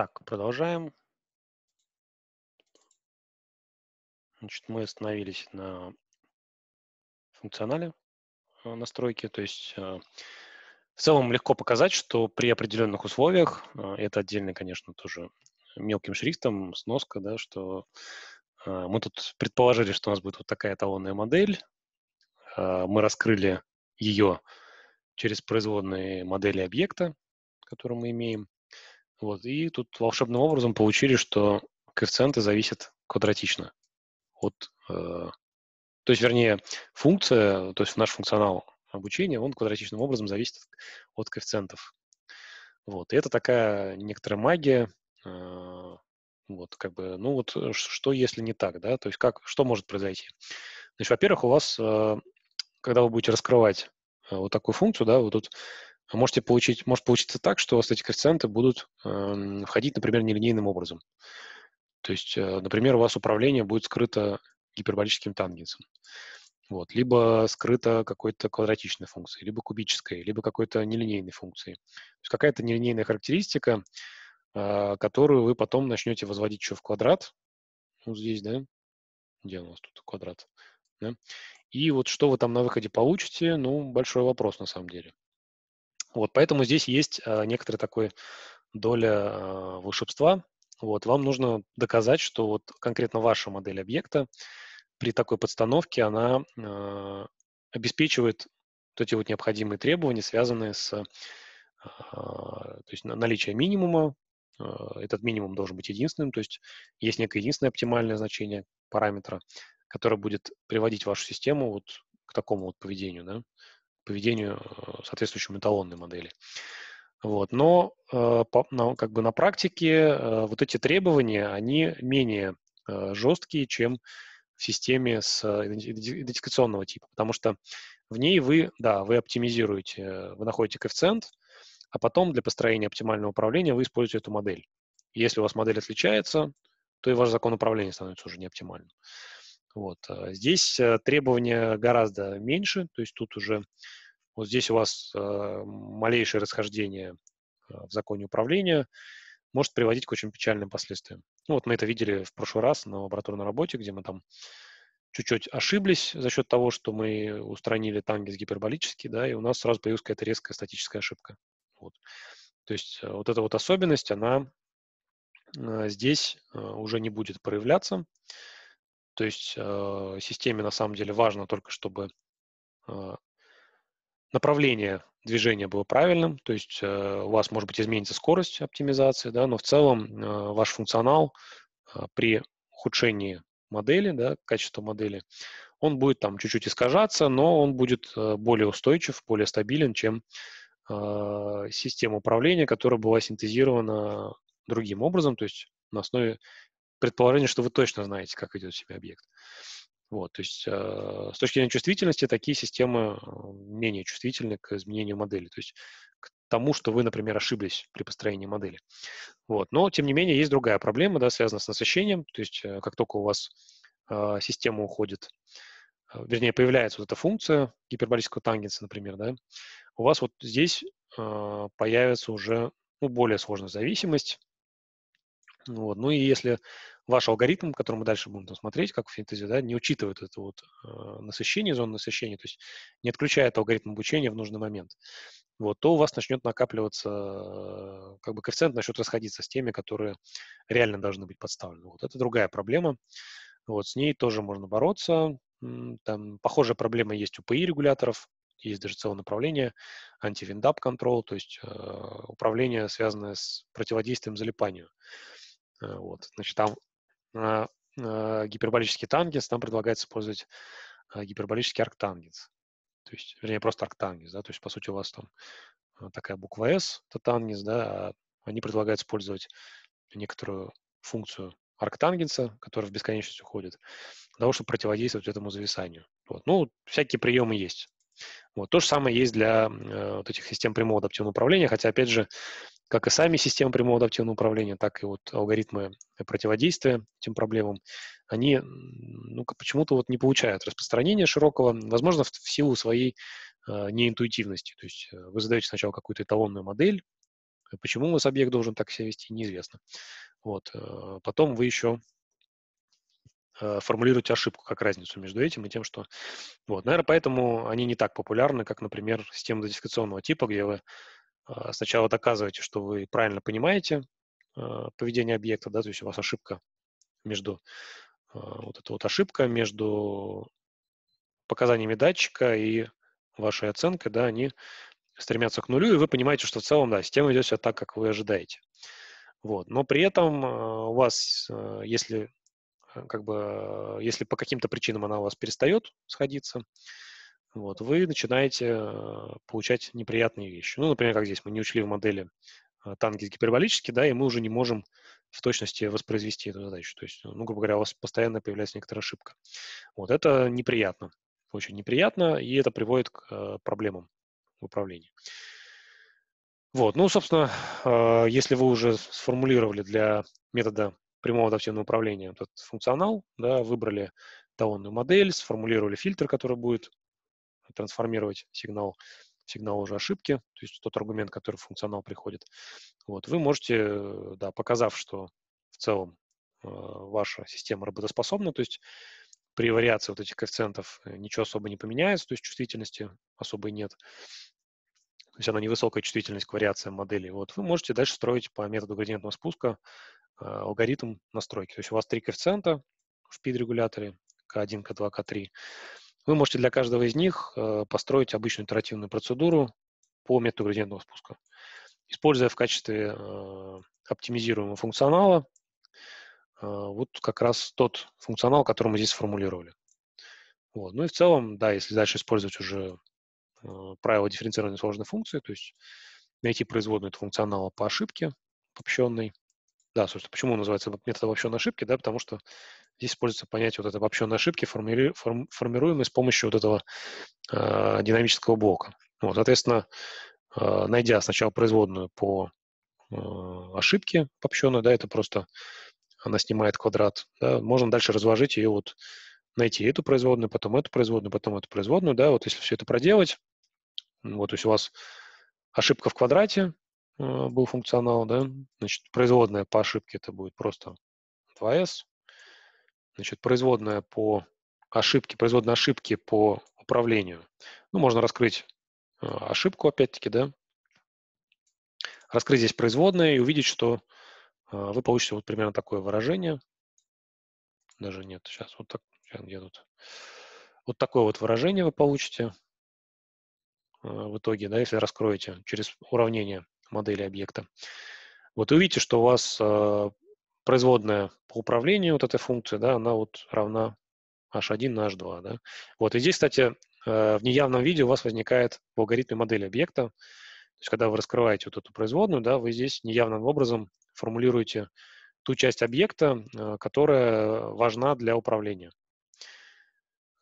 Так, продолжаем. Значит, мы остановились на функционале э, настройки. То есть э, в целом легко показать, что при определенных условиях, э, это отдельно, конечно, тоже мелким шрифтом сноска, да, что мы тут предположили, что у нас будет вот такая эталонная модель. Мы раскрыли ее через производные модели объекта, которые мы имеем. Вот. И тут волшебным образом получили, что коэффициенты зависят квадратично от... Э, то есть, вернее, функция, то есть наш функционал обучения, он квадратичным образом зависит от коэффициентов. Вот. И это такая некоторая магия, э, вот, как бы, ну вот, э, что если не так, да, то есть как, что может произойти? Значит, во-первых, у вас, э, когда вы будете раскрывать э, вот такую функцию, да, вот тут а можете получить, может получиться так, что эти коэффициенты будут э, входить, например, нелинейным образом. То есть, э, например, у вас управление будет скрыто гиперболическим тангенсом. Вот. Либо скрыто какой-то квадратичной функцией, либо кубической, либо какой-то нелинейной функцией. То есть какая-то нелинейная характеристика, э, которую вы потом начнете возводить еще в квадрат. Вот здесь, да? Где у нас тут квадрат? Да? И вот что вы там на выходе получите, ну, большой вопрос на самом деле. Вот, поэтому здесь есть э, некоторая такая доля э, волшебства. Вот, вам нужно доказать, что вот конкретно ваша модель объекта при такой подстановке, она э, обеспечивает вот эти вот необходимые требования, связанные с э, то есть наличие минимума, э, этот минимум должен быть единственным, то есть есть некое единственное оптимальное значение параметра, которое будет приводить вашу систему вот к такому вот поведению, да, поведению э, соответствующей эталонной модели. Вот. Э, но как бы на практике э, вот эти требования, они менее жесткие, чем в системе с идентификационного типа, потому что в ней вы, да, вы оптимизируете, вы находите коэффициент, а потом для построения оптимального управления вы используете эту модель. Если у вас модель отличается, то и ваш закон управления становится уже неоптимальным. Вот. А, здесь э, требования гораздо меньше, то есть тут уже вот здесь у вас а, малейшее расхождение а, в законе управления может приводить к очень печальным последствиям. Ну, вот мы это видели в прошлый раз на лабораторной работе, где мы там чуть-чуть ошиблись за счет того, что мы устранили тангенс гиперболический, да, и у нас сразу появилась какая-то резкая статическая ошибка. Вот. То есть э, вот эта вот особенность, она здесь уже не будет проявляться. То есть э, системе на самом деле важно только, чтобы э, направление движения было правильным, то есть э, у вас, может быть, изменится скорость оптимизации, да, но в целом э, ваш функционал э, при ухудшении модели, да, качества модели, он будет там чуть-чуть искажаться, но он будет э, более устойчив, более стабилен, чем э, система управления, которая была синтезирована другим образом, то есть на основе предположение, что вы точно знаете, как идет себя объект. Вот, то есть э, с точки зрения чувствительности такие системы э, менее чувствительны к изменению модели, то есть к тому, что вы, например, ошиблись при построении модели. Вот, но, тем не менее, есть другая проблема, да, связанная с насыщением, то есть э, как только у вас э, система уходит, э, вернее, появляется вот эта функция гиперболического тангенса, например, да, у вас вот здесь э, появится уже ну, более сложная зависимость, ну вот. Ну и если ваш алгоритм, который мы дальше будем там смотреть, как в финтезе, да, не учитывает это вот э, насыщение, зону насыщения, то есть не отключает алгоритм обучения в нужный момент, вот, то у вас начнет накапливаться, э, как бы коэффициент начнет расходиться с теми, которые реально должны быть подставлены. Вот это другая проблема. Вот, с ней тоже можно бороться. Там похожая проблема есть у ПИ регуляторов, есть даже целое направление антивиндап контрол, то есть э, управление, связанное с противодействием залипанию. Э, вот. Значит, там э, э, гиперболический тангенс, там предлагается использовать гиперболический арктангенс. То есть, вернее, просто арктангенс, да, то есть, по сути, у вас там такая буква S, это тангенс, да, а они предлагают использовать некоторую функцию арктангенса, которая в бесконечность уходит, для того, чтобы противодействовать этому зависанию. Вот. Ну, всякие приемы есть. Вот. То же самое есть для э, вот этих систем прямого адаптивного управления, хотя, опять же, как и сами системы прямого адаптивного управления, так и вот алгоритмы противодействия этим проблемам, они ну, почему-то вот не получают распространения широкого, возможно, в, в силу своей э, неинтуитивности. То есть э, вы задаете сначала какую-то эталонную модель, э, почему у вас объект должен так себя вести, неизвестно. Вот. Э, потом вы еще формулируете ошибку как разницу между этим и тем, что... Вот, наверное, поэтому они не так популярны, как, например, система додискационного типа, где вы а, сначала доказывайте, что вы правильно понимаете а, поведение объекта, да, то есть у вас ошибка между а, вот эта вот ошибка между показаниями датчика и вашей оценкой, да, они стремятся к нулю, и вы понимаете, что в целом, да, система ведет себя так, как вы ожидаете. Вот. Но при этом у вас, если как бы, если по каким-то причинам она у вас перестает сходиться, вот, вы начинаете э, получать неприятные вещи. Ну, например, как здесь мы не учли в модели э, танки гиперболические, да, и мы уже не можем в точности воспроизвести эту задачу. То есть, ну, грубо говоря, у вас постоянно появляется некоторая ошибка. Вот это неприятно, очень неприятно, и это приводит к э, проблемам в управлении. Вот, ну, собственно, э, если вы уже сформулировали для метода прямого адаптивного управления этот функционал, да, выбрали талонную модель, сформулировали фильтр, который будет трансформировать сигнал сигнал уже ошибки, то есть тот аргумент, который в функционал приходит. Вот, вы можете, да, показав, что в целом э, ваша система работоспособна, то есть при вариации вот этих коэффициентов э, ничего особо не поменяется, то есть чувствительности особой нет. То есть она невысокая чувствительность к вариациям модели Вот вы можете дальше строить по методу градиентного спуска э, алгоритм настройки. То есть у вас три коэффициента в PID-регуляторе, К1, К2, К3. Вы можете для каждого из них э, построить обычную итеративную процедуру по методу градиентного спуска, используя в качестве э, оптимизируемого функционала э, вот как раз тот функционал, который мы здесь сформулировали. Вот. Ну и в целом, да, если дальше использовать уже правила дифференцирования сложной функции, то есть найти производную этого функционала по ошибке обобщенной. Да, собственно, почему он называется метод обобщенной ошибки, да, потому что Здесь используется понятие вот этой обобщенной ошибки, форми, форми, формируемой с помощью вот этого э, динамического блока. Вот, соответственно, э, найдя сначала производную по э, ошибке обобщенную, да, это просто она снимает квадрат, да, можно дальше разложить ее вот, найти эту производную, потом эту производную, потом эту производную, да, вот если все это проделать, вот, то есть у вас ошибка в квадрате э, был функционал, да, значит, производная по ошибке это будет просто 2s, значит, производная по ошибке, производная ошибки по управлению. Ну, можно раскрыть э, ошибку, опять-таки, да, раскрыть здесь производные и увидеть, что э, вы получите вот примерно такое выражение. Даже нет, сейчас вот так, сейчас где тут. Вот такое вот выражение вы получите э, в итоге, да, если раскроете через уравнение модели объекта. Вот увидите, что у вас производная по управлению вот этой функции, да, она вот равна h1 на h2. Да. Вот, и здесь, кстати, э, в неявном виде у вас возникает в алгоритме модели объекта. То есть, когда вы раскрываете вот эту производную, да, вы здесь неявным образом формулируете ту часть объекта, э, которая важна для управления.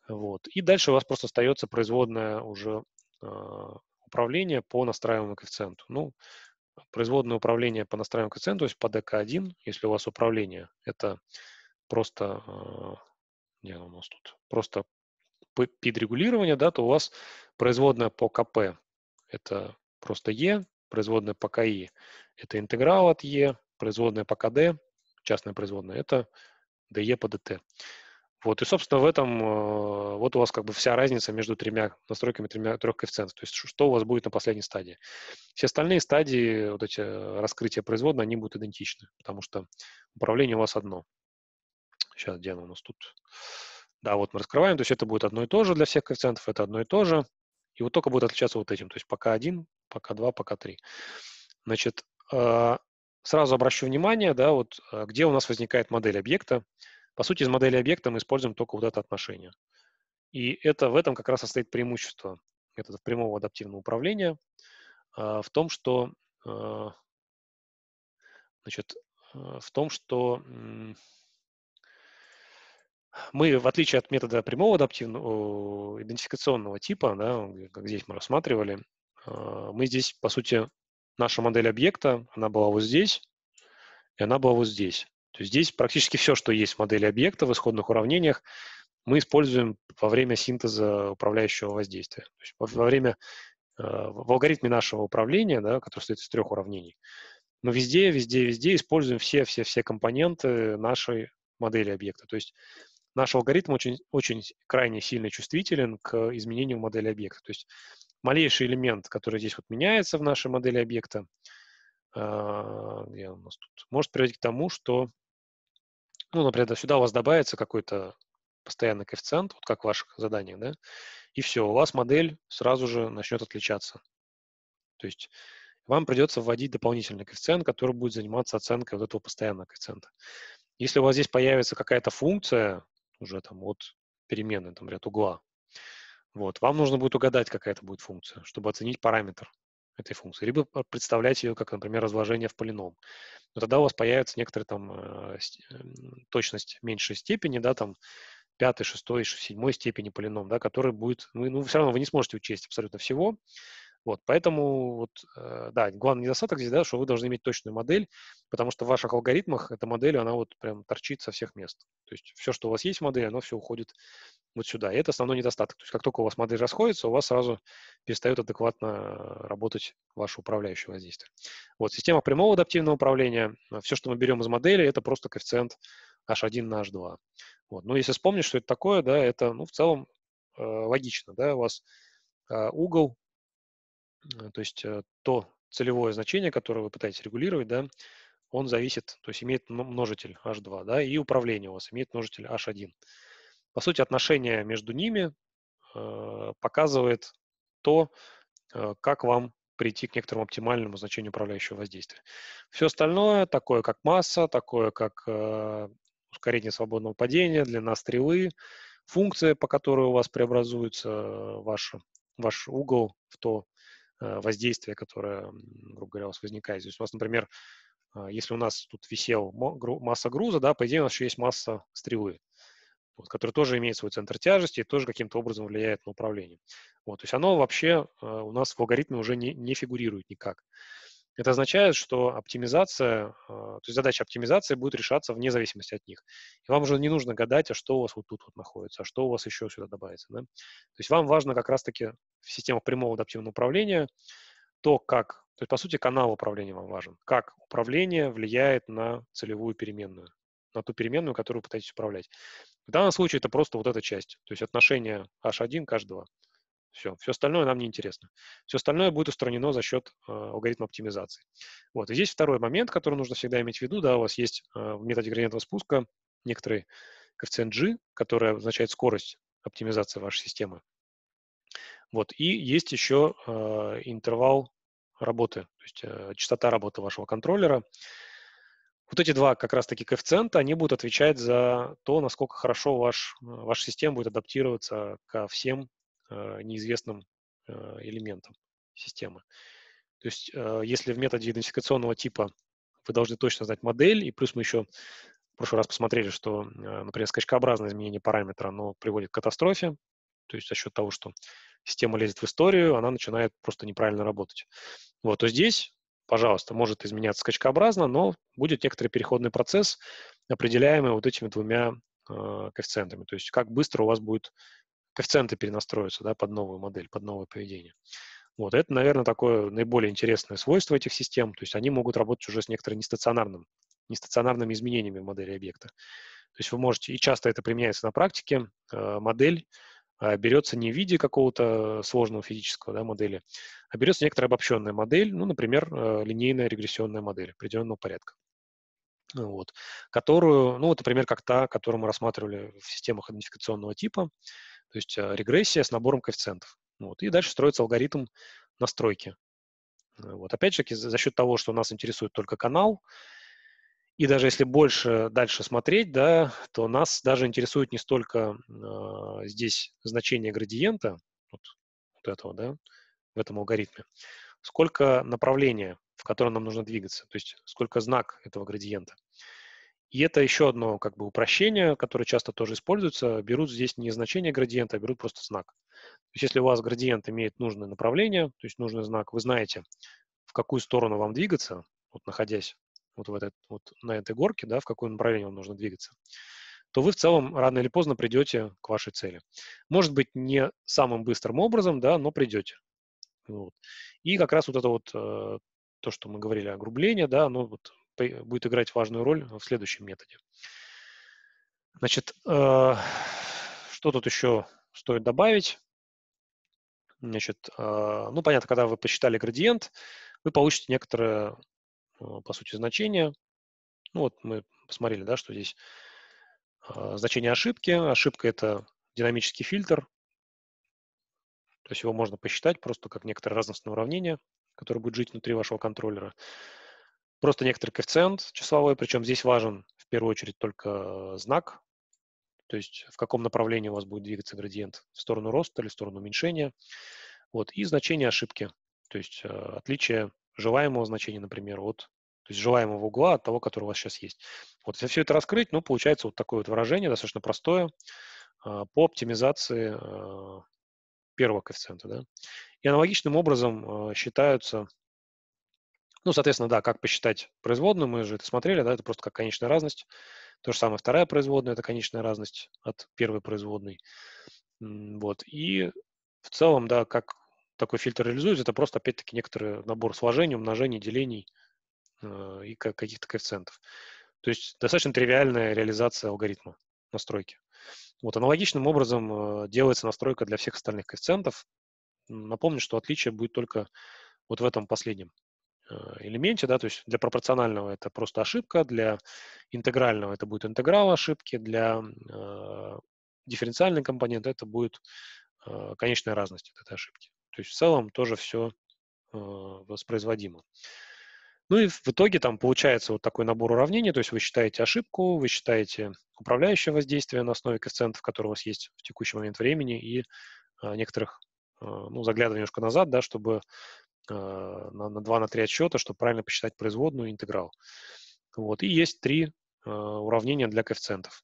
Вот. И дальше у вас просто остается производная уже э, управления по настраиваемому коэффициенту. Ну, производное управление по настраиваемому коэффициенту, то есть по ДК1, если у вас управление, это просто, а, где у нас тут, просто пид регулирования, да, то у вас производная по КП это просто Е, производная по КИ это интеграл от Е, производная по КД, частная производная, это ДЕ по ДТ. Вот, и, собственно, в этом э, вот у вас как бы вся разница между тремя настройками тремя, трех коэффициентов, то есть что у вас будет на последней стадии. Все остальные стадии, вот эти э, раскрытия производной, они будут идентичны, потому что управление у вас одно. Сейчас, где оно у нас тут? Да, вот мы раскрываем, то есть это будет одно и то же для всех коэффициентов, это одно и то же, и вот только будет отличаться вот этим, то есть пока один, пока два, пока три. Значит, э, сразу обращу внимание, да, вот э, где у нас возникает модель объекта, по сути, из модели объекта мы используем только вот это отношение. И это в этом как раз состоит преимущество методов прямого адаптивного управления а, в том, что а, значит, а, в том, что мы, в отличие от метода прямого адаптивного э, идентификационного типа, да, как здесь мы рассматривали, мы здесь, по сути, наша модель объекта, она была вот здесь, и она была вот здесь. То есть здесь практически все, что есть в модели объекта в исходных уравнениях, мы используем во время синтеза управляющего воздействия. То есть во время, э, в алгоритме нашего управления, да, который состоит из трех уравнений, мы везде, везде, везде используем все-все-все компоненты нашей модели объекта. То есть наш алгоритм очень, очень крайне сильно чувствителен к изменению модели объекта. То есть малейший элемент, который здесь вот меняется в нашей модели объекта, э, может приводить к тому, что ну, например, сюда у вас добавится какой-то постоянный коэффициент, вот как в ваших заданиях, да, и все, у вас модель сразу же начнет отличаться. То есть вам придется вводить дополнительный коэффициент, который будет заниматься оценкой вот этого постоянного коэффициента. Если у вас здесь появится какая-то функция уже там от перемены, там, ряд угла, вот, вам нужно будет угадать, какая это будет функция, чтобы оценить параметр этой функции, либо представлять ее как, например, разложение в полином. Но тогда у вас появится некоторая там э, точность меньшей степени, да, там пятой, шестой, седьмой степени полином, да, который будет, ну, все равно вы не сможете учесть абсолютно всего, вот, поэтому, вот, э, да, главный недостаток здесь, да, что вы должны иметь точную модель, потому что в ваших алгоритмах эта модель, она вот прям торчит со всех мест. То есть все, что у вас есть в модели, оно все уходит вот сюда. И это основной недостаток. То есть как только у вас модель расходится, у вас сразу перестает адекватно работать ваше управляющее воздействие. Вот, система прямого адаптивного управления, э, все, что мы берем из модели, это просто коэффициент H1 на H2. Вот. Ну, если вспомнить, что это такое, да, это, ну, в целом э, логично, да, у вас э, угол Э, то есть э, то целевое значение, которое вы пытаетесь регулировать, да, он зависит, то есть имеет множитель H2, да, и управление у вас имеет множитель H1. По сути, отношение между ними э, показывает то, э, как вам прийти к некоторому оптимальному значению управляющего воздействия. Все остальное, такое как масса, такое как э, ускорение свободного падения, длина стрелы, функция, по которой у вас преобразуется э, ваш, ваш угол в то Э, воздействие, которое, грубо говоря, у вас возникает. То есть у вас, например, э, если у нас тут висел масса груза, да, по идее у нас еще есть масса стрелы, вот, которая тоже имеет свой центр тяжести и тоже каким-то образом влияет на управление. Вот, то есть оно вообще э, у нас в алгоритме уже не, не фигурирует никак. Это означает, что оптимизация, а, то есть задача оптимизации будет решаться вне зависимости от них. И вам уже не нужно гадать, а что у вас вот тут вот находится, а что у вас еще сюда добавится. Да? То есть вам важно как раз-таки в системах прямого адаптивного управления то, как, то есть по сути канал управления вам важен, как управление влияет на целевую переменную на ту переменную, которую вы пытаетесь управлять. В данном случае это просто вот эта часть, то есть отношение H1 каждого все, все остальное нам не интересно. Все остальное будет устранено за счет э, алгоритма оптимизации. Вот. И здесь второй момент, который нужно всегда иметь в виду. Да, у вас есть э, в методе градиентного спуска некоторый коэффициент G, который означает скорость оптимизации вашей системы. Вот. И есть еще э, интервал работы, то есть э, частота работы вашего контроллера. Вот эти два как раз-таки коэффициента, они будут отвечать за то, насколько хорошо ваш, э, ваша система будет адаптироваться ко всем а, неизвестным а, элементом системы. То есть а, если в методе идентификационного типа вы должны точно знать модель, и плюс мы еще в прошлый раз посмотрели, что, например, скачкообразное изменение параметра, оно приводит к катастрофе, то есть за счет того, что система лезет в историю, она начинает просто неправильно работать. Вот, то здесь, пожалуйста, может изменяться скачкообразно, но будет некоторый переходный процесс, определяемый вот этими двумя э, коэффициентами. То есть как быстро у вас будет коэффициенты перенастроятся да, под новую модель, под новое поведение. Вот это, наверное, такое наиболее интересное свойство этих систем. То есть они могут работать уже с некоторым нестационарным, нестационарными изменениями модели объекта. То есть вы можете, и часто это применяется на практике, э, модель а, берется не в виде какого-то сложного физического да, модели, а берется некоторая обобщенная модель, ну, например, э, линейная регрессионная модель определенного порядка. Ну вот, которую, ну, вот, например, как та, которую мы рассматривали в системах идентификационного типа, то есть э, регрессия с набором коэффициентов. Вот. И дальше строится алгоритм настройки. Э, вот. Опять же, за счет того, что нас интересует только канал, и даже если больше дальше смотреть, да, то нас даже интересует не столько э, здесь значение градиента, вот, вот этого, да, в этом алгоритме, сколько направление, в котором нам нужно двигаться, то есть сколько знак этого градиента. И это еще одно как бы упрощение, которое часто тоже используется. Берут здесь не значение градиента, а берут просто знак. То есть если у вас градиент имеет нужное направление, то есть нужный знак, вы знаете, в какую сторону вам двигаться, вот находясь вот, в этой, вот на этой горке, да, в какое направление вам нужно двигаться, то вы в целом рано или поздно придете к вашей цели. Может быть, не самым быстрым образом, да, но придете. Вот. И как раз вот это вот э, то, что мы говорили о грублении, да, оно вот будет играть важную роль э, в следующем методе. Значит, э, что тут еще стоит добавить? Значит, э, ну, понятно, когда вы посчитали градиент, вы получите некоторое, э, по сути, значение. Ну, вот мы посмотрели, да, что здесь э, значение ошибки. Ошибка – это динамический фильтр. То есть его можно посчитать просто как некоторое разностное уравнение, которое будет жить внутри вашего контроллера просто некоторый коэффициент числовой, причем здесь важен в первую очередь только э, знак, то есть в каком направлении у вас будет двигаться градиент, в сторону роста или в сторону уменьшения, вот, и значение ошибки, то есть э, отличие желаемого значения, например, от то есть желаемого угла от того, который у вас сейчас есть. Вот если все это раскрыть, ну, получается вот такое вот выражение, достаточно простое, э, по оптимизации первого коэффициента. Да? И аналогичным образом считаются ну, соответственно, да, как посчитать производную, мы же это смотрели, да, это просто как конечная разность. То же самое вторая производная – это конечная разность от первой производной. Вот. И в целом, да, как такой фильтр реализуется, это просто, опять-таки, некоторый набор сложений, умножений, делений э, и каких-то коэффициентов. То есть достаточно тривиальная реализация алгоритма настройки. Вот аналогичным образом э, делается настройка для всех остальных коэффициентов. Напомню, что отличие будет только вот в этом последнем а, элементе, да, то есть для пропорционального это просто ошибка, для интегрального это будет интеграл ошибки, для э, а, дифференциальный компонент это будет э, конечная разность этой ошибки. То есть в целом тоже все э, воспроизводимо. Ну и в итоге там получается вот такой набор уравнений, то есть вы считаете ошибку, вы считаете управляющее воздействие на основе коэффициентов, которые у вас есть в текущий момент времени, и э, некоторых, э, ну, заглядывая немножко назад, да, чтобы Э, на, на 2 на 3 отсчета, чтобы правильно посчитать производную и интеграл. Вот. И есть три э, уравнения для коэффициентов.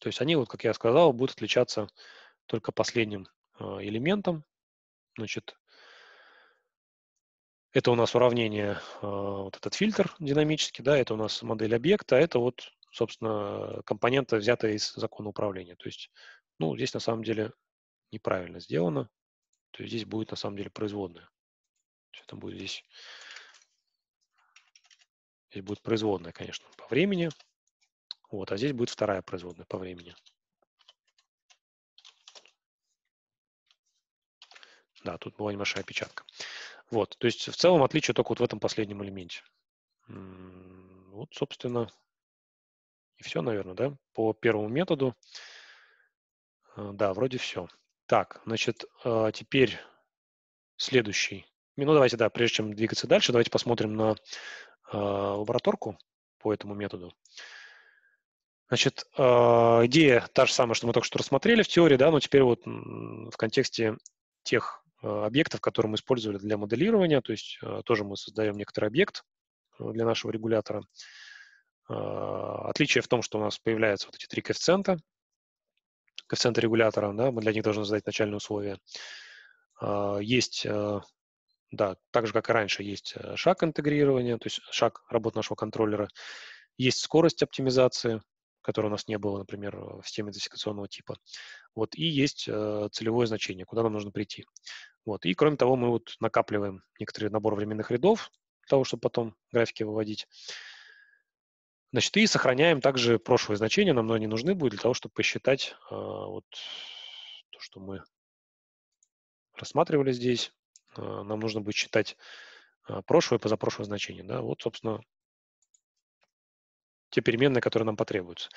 То есть они, вот, как я сказал, будут отличаться только последним э, элементом. Значит, это у нас уравнение, э, вот этот фильтр динамический, да, это у нас модель объекта, это вот, собственно, компонента, взятая из закона управления. То есть, ну, здесь на самом деле неправильно сделано то есть здесь будет на самом деле производная. Все там будет здесь. Здесь будет производная, конечно, по времени. Вот, а здесь будет вторая производная по времени. Да, тут была небольшая опечатка. Вот, то есть в целом отличие только вот в этом последнем элементе. Вот, собственно, и все, наверное, да? По первому методу, э, да, вроде все. Так, значит, а, теперь следующий. Ну, давайте, да, прежде чем двигаться дальше, давайте посмотрим на а, лабораторку по этому методу. Значит, а, идея та же самая, что мы только что рассмотрели в теории, да, но теперь вот в контексте тех объектов, которые мы использовали для моделирования, то есть тоже мы создаем некоторый объект э, для нашего регулятора. Отличие в том, что у нас появляются вот эти три коэффициента, коэффициенты регулятора, да, мы для них должны задать начальные условия. А, есть, а, да, так же, как и раньше, есть э, шаг интегрирования, то есть шаг работы нашего контроллера. Есть скорость оптимизации, которой у нас не было, например, в системе идентификационного типа. Вот, и есть э, целевое значение, куда нам нужно прийти. Вот, и кроме того, мы вот накапливаем некоторый набор временных рядов, для того, чтобы потом графики выводить. Значит, и сохраняем также прошлые значения, нам они нужны будут для того, чтобы посчитать э, вот то, что мы рассматривали здесь. Э, нам нужно будет считать э, прошлое и позапрошлое значение. Да? Вот, собственно, те переменные, которые нам потребуются.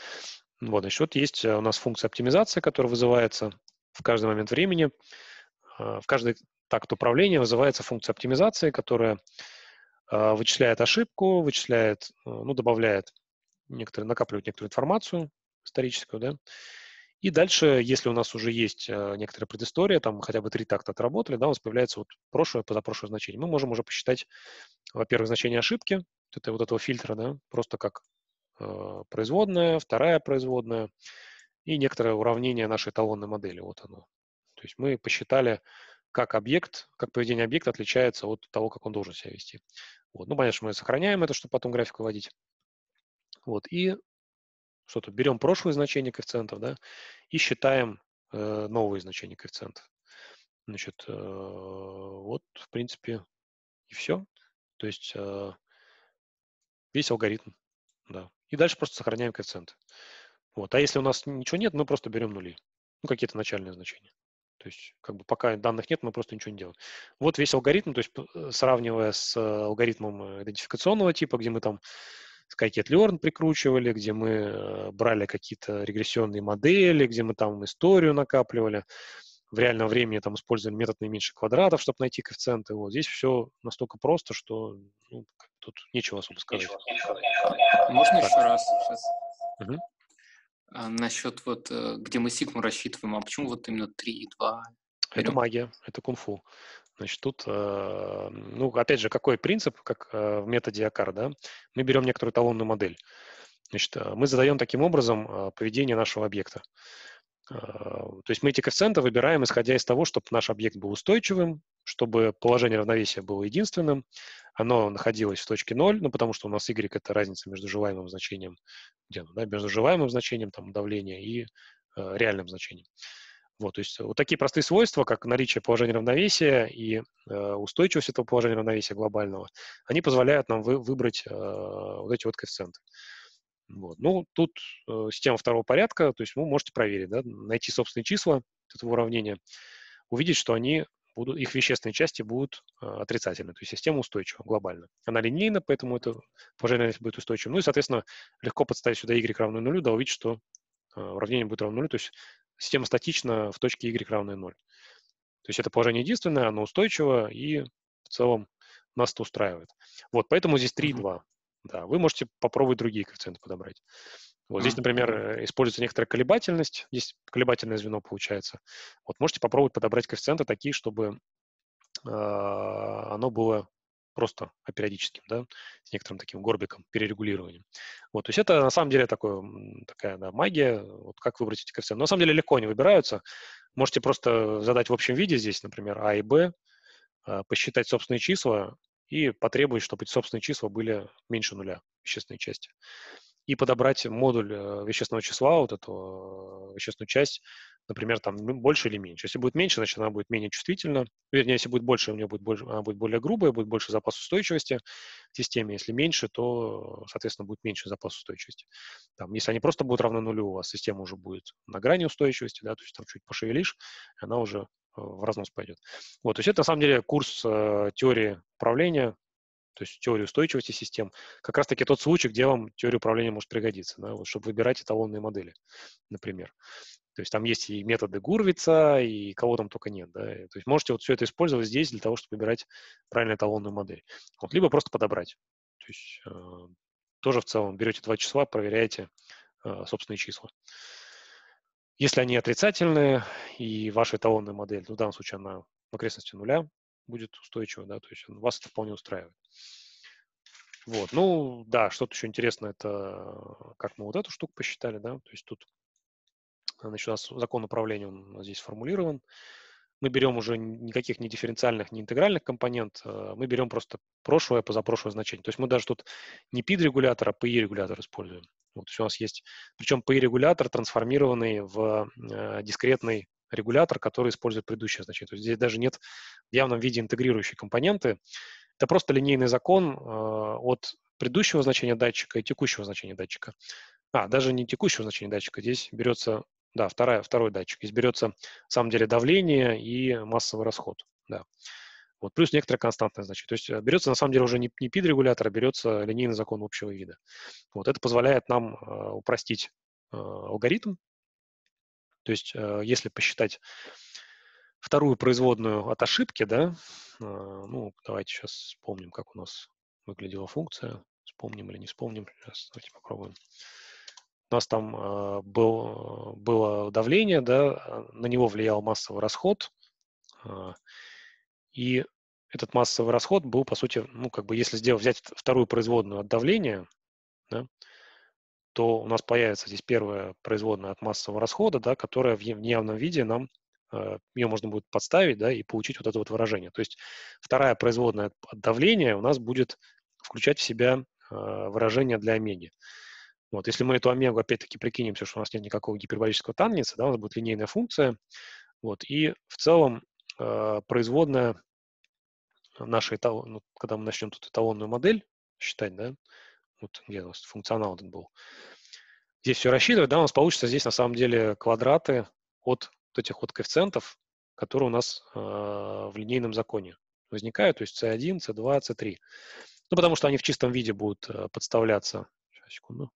Вот, значит, вот есть э, у нас функция оптимизации, которая вызывается в каждый момент времени. Э, в каждый такт управления вызывается функция оптимизации, которая э, вычисляет ошибку, вычисляет, э, ну, добавляет некоторые, накапливают некоторую информацию историческую, да, и дальше, если у нас уже есть э, некоторая предыстория, там хотя бы три такта отработали, да, у нас появляется вот прошлое, позапрошлое значение. Мы можем уже посчитать, во-первых, значение ошибки, вот, это, вот этого фильтра, да, просто как э, производная, вторая производная и некоторое уравнение нашей эталонной модели. Вот оно. То есть мы посчитали, как объект, как поведение объекта отличается от того, как он должен себя вести. Вот. Ну, конечно, мы сохраняем это, чтобы потом графику вводить. Вот, и что-то берем прошлые значения коэффициентов, да, и считаем э, новые значения коэффициентов. Значит, э, вот, в принципе, и все. То есть э, весь алгоритм, да. И дальше просто сохраняем коэффициенты. Вот. А если у нас ничего нет, мы просто берем нули. Ну, какие-то начальные значения. То есть, как бы пока данных нет, мы просто ничего не делаем. Вот весь алгоритм, то есть э, сравнивая с э, алгоритмом э, идентификационного типа, где мы там Skycat Learn прикручивали, где мы э, брали какие-то регрессионные модели, где мы там историю накапливали. В реальном времени там использовали метод наименьших квадратов, чтобы найти коэффициенты. Вот здесь все настолько просто, что ну, тут нечего особо сказать. А, можно так. еще раз сейчас? Угу. А насчет вот, э, где мы сигму рассчитываем, а почему вот именно 3 и 2? Это магия, это кунг-фу. Значит, тут, э, ну, опять же, какой принцип, как э, в методе АКАР, да? Мы берем некоторую эталонную модель. Значит, э, мы задаем таким образом поведение нашего объекта. То есть мы эти коэффициенты выбираем, исходя из того, чтобы наш объект был устойчивым, чтобы положение равновесия было единственным, оно находилось в точке 0, ну, потому что у нас y – это разница между желаемым значением, где, да, между желаемым значением там, давления и э, реальным значением. Вот, то есть э, вот такие простые свойства, как наличие положения равновесия и э, устойчивость этого положения равновесия глобального, они позволяют нам вы, выбрать э, вот эти вот коэффициенты. Вот. Ну, тут э, система второго порядка, то есть вы можете проверить, да, найти собственные числа этого уравнения, увидеть, что они будут, их вещественные части будут э, отрицательны, то есть система устойчива глобально. Она линейна, поэтому это положение будет устойчивым. Ну и, соответственно, легко подставить сюда y равную нулю, да увидеть, что Э, уравнение будет равно нулю, то есть система статична в точке y равной 0. То есть это положение единственное, оно устойчиво и в целом нас это устраивает. Вот, поэтому здесь 3 и 2. Да, вы можете попробовать другие коэффициенты подобрать. Вот здесь, например, э, используется некоторая колебательность, здесь колебательное звено получается. Вот можете попробовать подобрать коэффициенты такие, чтобы э, оно было просто апериодическим, да, с некоторым таким горбиком, перерегулированием. Вот, то есть это на самом деле такое, такая да, магия, вот как выбрать эти коэффициенты. Но на самом деле легко они выбираются. Можете просто задать в общем виде здесь, например, А и Б, а, посчитать собственные числа и потребовать, чтобы эти собственные числа были меньше нуля, вещественной части и подобрать модуль э, вещественного числа, вот эту э, вещественную часть, например, там ну, больше или меньше. Если будет меньше, значит, она будет менее чувствительна. Вернее, если будет больше, у нее будет больше, она будет более грубая, будет больше запас устойчивости в системе. Если меньше, то, соответственно, будет меньше запас устойчивости. Там, если они просто будут равны нулю, у вас система уже будет на грани устойчивости, да, то есть там чуть пошевелишь, она уже э, в разнос пойдет. Вот, то есть это на самом деле курс э, теории управления то есть теорию устойчивости систем, как раз-таки тот случай, где вам теория управления может пригодиться, да, вот, чтобы выбирать эталонные модели, например. То есть там есть и методы Гурвица, и кого там только нет. Да? То есть можете вот все это использовать здесь для того, чтобы выбирать правильную эталонную модель. Вот, либо просто подобрать. То есть э, тоже в целом берете два числа, проверяете э, собственные числа. Если они отрицательные, и ваша эталонная модель, ну, в данном случае она в окрестности нуля, будет устойчиво, да, то есть вас это вполне устраивает. Вот, ну, да, что-то еще интересное, это как мы вот эту штуку посчитали, да, то есть тут, значит, а, у нас закон управления он здесь сформулирован, мы берем уже никаких не дифференциальных, не интегральных компонент, а, мы берем просто прошлое, позапрошлое значение. То есть мы даже тут не PID-регулятор, а PE-регулятор используем. Вот, то есть у нас есть, причем PE-регулятор трансформированный в а, дискретный регулятор, который использует предыдущее значение. То есть здесь даже нет в явном виде интегрирующей компоненты. Это просто линейный закон э, от предыдущего значения датчика и текущего значения датчика. А, даже не текущего значения датчика. Здесь берется, да, вторая, второй датчик. Здесь берется, на самом деле, давление и массовый расход. Да. Вот, плюс некоторое константное значение. То есть э, берется, на самом деле, уже не, не PID-регулятор, а берется линейный закон общего вида. Вот, это позволяет нам э, упростить э, алгоритм то есть, э, если посчитать вторую производную от ошибки, да, э, ну, давайте сейчас вспомним, как у нас выглядела функция. Вспомним или не вспомним. Сейчас давайте попробуем. У нас там э, был, было давление, да, на него влиял массовый расход. и этот массовый расход был, по сути, ну, как бы, если сделать, взять вторую производную от давления, да, то у нас появится здесь первая производная от массового расхода, да, которая в неявном виде нам э, ее можно будет подставить да, и получить вот это вот выражение. То есть вторая производная от давления у нас будет включать в себя э, выражение для омеги. Вот, если мы эту омегу опять-таки прикинем, что у нас нет никакого гиперболического танница, да, у нас будет линейная функция, вот, и в целом э, производная нашей, ну, когда мы начнем тут эталонную модель считать, да, вот где у нас функционал этот был. Здесь все рассчитывать, да, у нас получится здесь на самом деле квадраты от вот этих вот коэффициентов, которые у нас э, в линейном законе возникают, то есть C1, C2, C3. Ну, потому что они в чистом виде будут э, подставляться. Сейчас, секунду.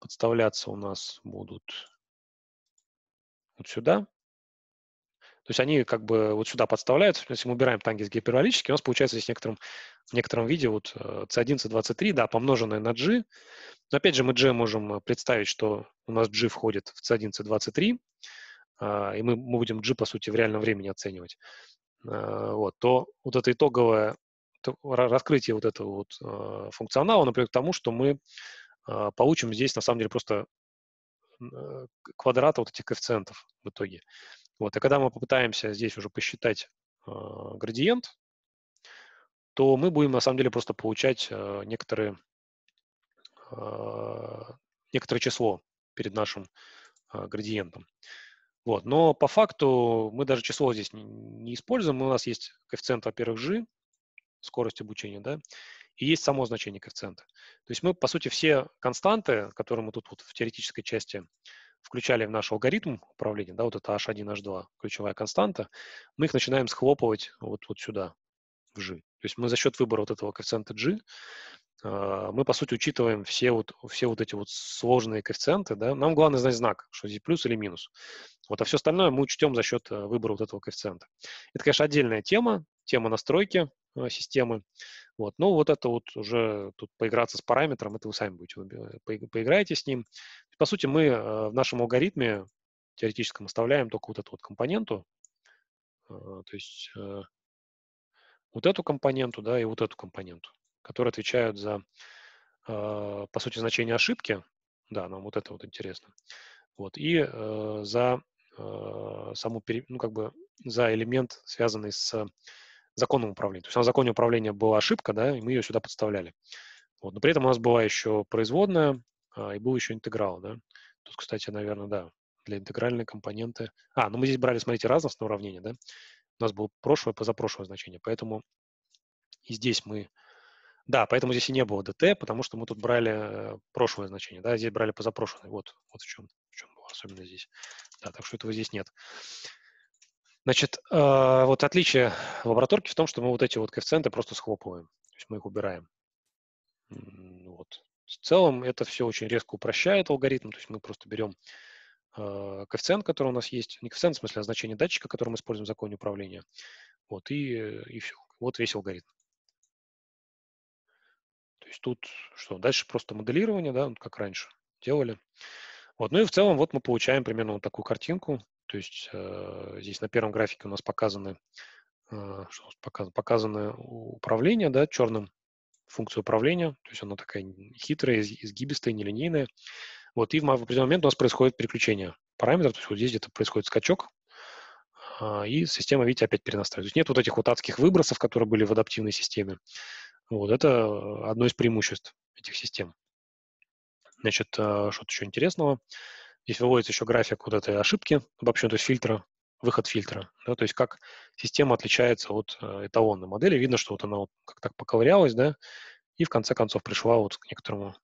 Подставляться у нас будут вот сюда. То есть они как бы вот сюда подставляются, если мы убираем тангенс гиперболический, у нас получается здесь в некотором, в некотором виде вот C1, э, C23, да, помноженное на G. Но опять же мы G можем э, представить, что у нас G входит в C1, C23, а, и мы, мы будем G, по сути, в реальном времени оценивать, а, вот, то вот это итоговое раскрытие вот этого вот э, функционала, например, к тому, что мы а, получим здесь, на самом деле, просто квадрата вот этих коэффициентов в итоге. Вот, и когда мы попытаемся здесь уже посчитать э, градиент, то мы будем на самом деле просто получать э, некоторые, э, некоторое число перед нашим э, градиентом. Вот. Но по факту мы даже число здесь не, не используем. У нас есть коэффициент, во-первых, g, скорость обучения, да, и есть само значение коэффициента. То есть мы, по сути, все константы, которые мы тут вот в теоретической части включали в наш алгоритм управления, да, вот это H1, H2, ключевая константа, мы их начинаем схлопывать вот, вот сюда, в G. То есть мы за счет выбора вот этого коэффициента G а, мы, по сути, учитываем все вот, все вот эти вот сложные коэффициенты. Да? Нам главное знать знак, что здесь плюс или минус. Вот, а все остальное мы учтем за счет э, выбора вот этого коэффициента. Это, конечно, отдельная тема, тема настройки э, системы. Вот. Но вот это вот уже тут поиграться с параметром, это вы сами будете, поиграете с ним по сути, мы э, в нашем алгоритме теоретическом оставляем только вот эту вот компоненту, э, то есть э, вот эту компоненту, да, и вот эту компоненту, которые отвечают за, по сути, значение ошибки, да, нам вот это вот интересно, вот, и за саму, ну, как бы, за элемент, связанный с законом управления. То есть на законе управления была ошибка, да, и мы ее сюда подставляли. Вот. Но при этом у нас была еще производная, а, и был еще интеграл, да. Тут, кстати, наверное, да, для интегральной компоненты. А, ну мы здесь брали, смотрите, разностное уравнение, да. У нас было прошлое, позапрошлое значение, поэтому и здесь мы... Да, поэтому здесь и не было ДТ, потому что мы тут брали прошлое значение, да, здесь брали позапрошлое. Вот, вот в чем, в чем было, особенно здесь. Да, так что этого здесь нет. Значит, э, вот отличие лабораторки в том, что мы вот эти вот коэффициенты просто схлопываем. То есть мы их убираем. Вот в целом это все очень резко упрощает алгоритм, то есть мы просто берем э, а, коэффициент, который у нас есть, не коэффициент, в смысле, а значение датчика, который мы используем в законе управления. Вот, и, и все. Вот весь алгоритм. То есть тут что, дальше просто моделирование, да, как раньше делали. Вот, ну и в целом вот мы получаем примерно вот такую картинку. То есть э, здесь на первом графике у нас показаны, э, что у нас показано, показано управление, да, черным функцию управления, то есть она такая хитрая, изгибистая, нелинейная. Вот, и в определенный момент у нас происходит переключение параметров, то есть вот здесь где-то происходит скачок, а, и система, видите, опять перенастраивается. То есть нет вот этих вот адских выбросов, которые были в адаптивной системе. Вот, это одно из преимуществ этих систем. Значит, а, что-то еще интересного. Здесь выводится еще график вот этой ошибки, обобщенного, то есть фильтра выход фильтра. Да, то есть как система отличается от э, эталонной модели. Видно, что вот она вот как так поковырялась, да, и в конце концов пришла вот к некоторому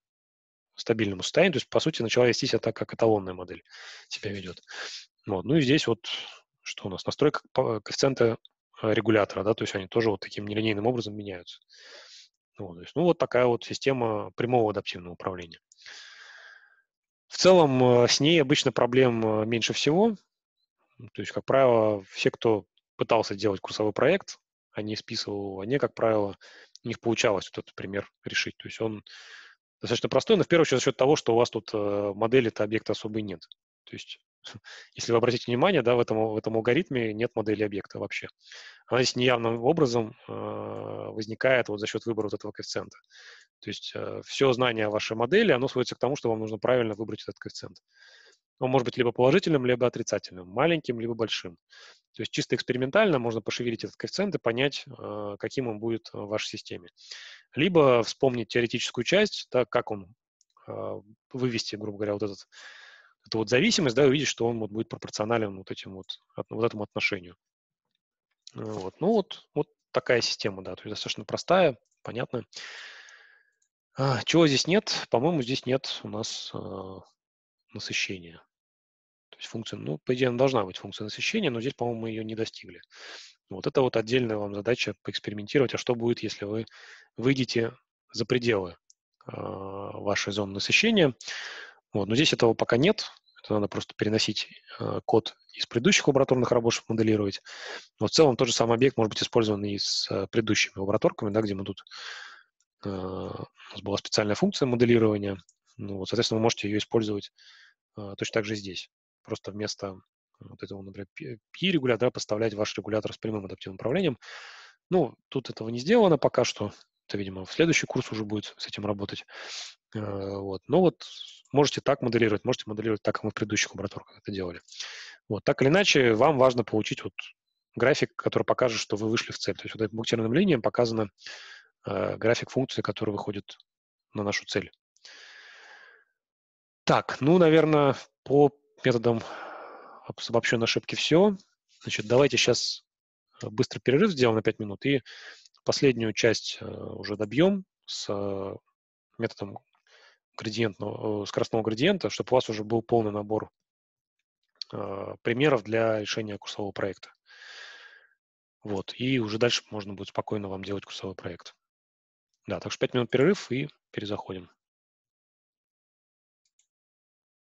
стабильному состоянию. То есть, по сути, начала вести себя так, как эталонная модель себя ведет. Вот. Ну и здесь вот что у нас? Настройка коэффициента э, регулятора, да, то есть они тоже вот таким нелинейным образом меняются. Вот, то есть, ну, вот такая вот система прямого адаптивного управления. В целом, э, с ней обычно проблем меньше всего, ну, то есть, как правило, все, кто пытался делать курсовой проект, а не списывал они, как правило, у них получалось вот этот пример решить. То есть он достаточно простой, но в первую очередь за счет того, что у вас тут э, модели-то объекта особой нет. То есть, если вы обратите внимание, да, в этом, в этом алгоритме нет модели объекта вообще. Она здесь неявным образом э, возникает вот за счет выбора вот этого коэффициента. То есть э, все знание о вашей модели, оно сводится к тому, что вам нужно правильно выбрать этот коэффициент он ну, может быть либо положительным, либо отрицательным, маленьким, либо большим. То есть чисто экспериментально можно пошевелить этот коэффициент и понять, э, каким он будет в вашей системе. Либо вспомнить теоретическую часть, так как он э, вывести, грубо говоря, вот этот, эту вот зависимость, да, и увидеть, что он вот будет пропорционален вот этим вот, вот этому отношению. Вот. Ну вот, вот такая система, да, то есть достаточно простая, понятная. А, чего здесь нет? По-моему, здесь нет у нас э, насыщения. То есть функция, ну, по идее, она должна быть функция насыщения, но здесь, по-моему, мы ее не достигли. Вот это вот отдельная вам задача поэкспериментировать, а что будет, если вы выйдете за пределы э, вашей зоны насыщения. Вот. Но здесь этого пока нет. Это надо просто переносить э, код из предыдущих лабораторных работ, чтобы моделировать. Но в целом тот же самый объект может быть использован и с э, предыдущими лабораторками, да, где мы тут э, у нас была специальная функция моделирования. Ну, вот, соответственно, вы можете ее использовать э, точно так же здесь просто вместо вот этого, например, PI-регулятора поставлять ваш регулятор с прямым адаптивным управлением. Ну, тут этого не сделано пока что. Это, видимо, в следующий курс уже будет с этим работать. Э, вот. Но вот можете так моделировать, можете моделировать так, как мы в предыдущих лабораторках это делали. Вот. Так или иначе, вам важно получить вот график, который покажет, что вы вышли в цель. То есть вот этим бухтерным линиям показано э, график функции, который выходит на нашу цель. Так, ну, наверное, по методом обобщенной ошибки все. Значит, давайте сейчас э, быстро перерыв сделаем на 5 минут и последнюю часть э, уже добьем с э, методом градиентного, скоростного градиента, чтобы у вас уже был полный набор примеров для решения курсового проекта. Вот. И уже дальше можно будет спокойно вам делать курсовой проект. Да, так что 5 минут перерыв и перезаходим.